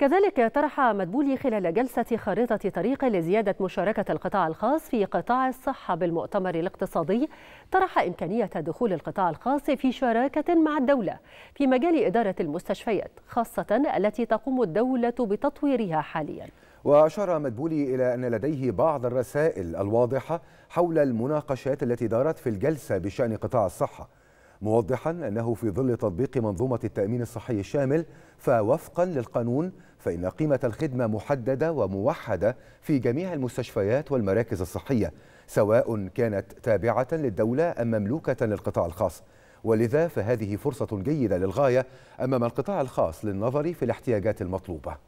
كذلك طرح مدبولي خلال جلسة خريطة طريق لزيادة مشاركة القطاع الخاص في قطاع الصحة بالمؤتمر الاقتصادي طرح إمكانية دخول القطاع الخاص في شراكة مع الدولة في مجال إدارة المستشفيات خاصة التي تقوم الدولة بتطويرها حالياً وأشار مدبولي إلى أن لديه بعض الرسائل الواضحة حول المناقشات التي دارت في الجلسة بشأن قطاع الصحة موضحا أنه في ظل تطبيق منظومة التأمين الصحي الشامل فوفقا للقانون فإن قيمة الخدمة محددة وموحدة في جميع المستشفيات والمراكز الصحية سواء كانت تابعة للدولة أم مملوكة للقطاع الخاص ولذا فهذه فرصة جيدة للغاية أمام القطاع الخاص للنظر في الاحتياجات المطلوبة